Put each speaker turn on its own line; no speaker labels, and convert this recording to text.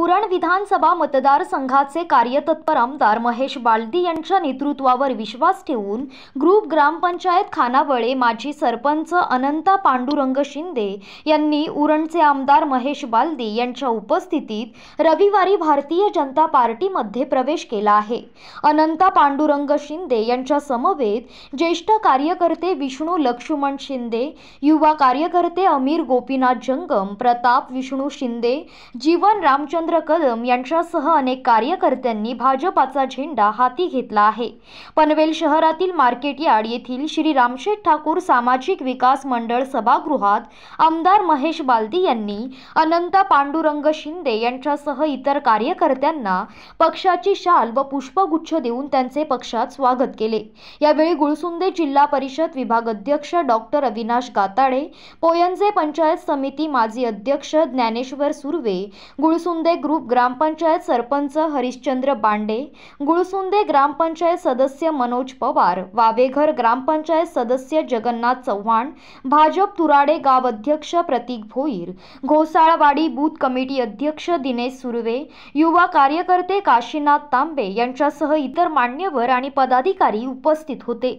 उरण विधानसभा मतदारसंघाचे कार्यतत्पर आमदार महेश बालदी यांच्या नेतृत्वावर विश्वास ठेवून ग्रुप ग्रामपंचायत खानावळे माजी सरपंच अनंता पांडुरंग शिंदे यांनी उरणचे आमदार महेश बालदी यांच्या उपस्थितीत रविवारी भारतीय जनता पार्टीमध्ये प्रवेश केला आहे अनंता पांडुरंग शिंदे यांच्या समवेत ज्येष्ठ कार्यकर्ते विष्णू लक्ष्मण शिंदे युवा कार्यकर्ते अमीर गोपीनाथ जंगम प्रताप विष्णू शिंदे जीवन रामचंद्र रामचंद्र कदम यांच्यासह अनेक कार्यकर्त्यांनी भाजपाचा झेंडा हाती घेतला आहे पनवेल शहरातील मार्केट यार्ड येथील श्री रामशेठ ठाकूर सामाजिक विकास मंडळ सभागृहात आमदार महेश बालदी यांनी अनंत पांडुरंग शिंदे यांच्यासह इतर कार्यकर्त्यांना पक्षाची शाल व पुष्पगुच्छ देऊन त्यांचे पक्षात स्वागत केले यावेळी गुळसुंदे जिल्हा परिषद विभाग अध्यक्ष डॉक्टर अविनाश गाताडे पोयंजे पंचायत समिती माजी अध्यक्ष ज्ञानेश्वर सुर्वे गुळसुंदे गुळसुंदे ग्रुप ग्रामपंचायत सरपंच हरिश्चंद्र बांडे गुळसुंदे ग्रामपंचायत सदस्य मनोज पवार वावेघर ग्रामपंचायत सदस्य जगन्नाथ चव्हाण भाजप तुराडे गाव अध्यक्ष प्रतीक भोईर घोसाळवाडी बूथ कमिटी अध्यक्ष दिनेश सुर्वे युवा कार्यकर्ते काशीनाथ तांबे यांच्यासह इतर मान्यवर आणि पदाधिकारी उपस्थित होते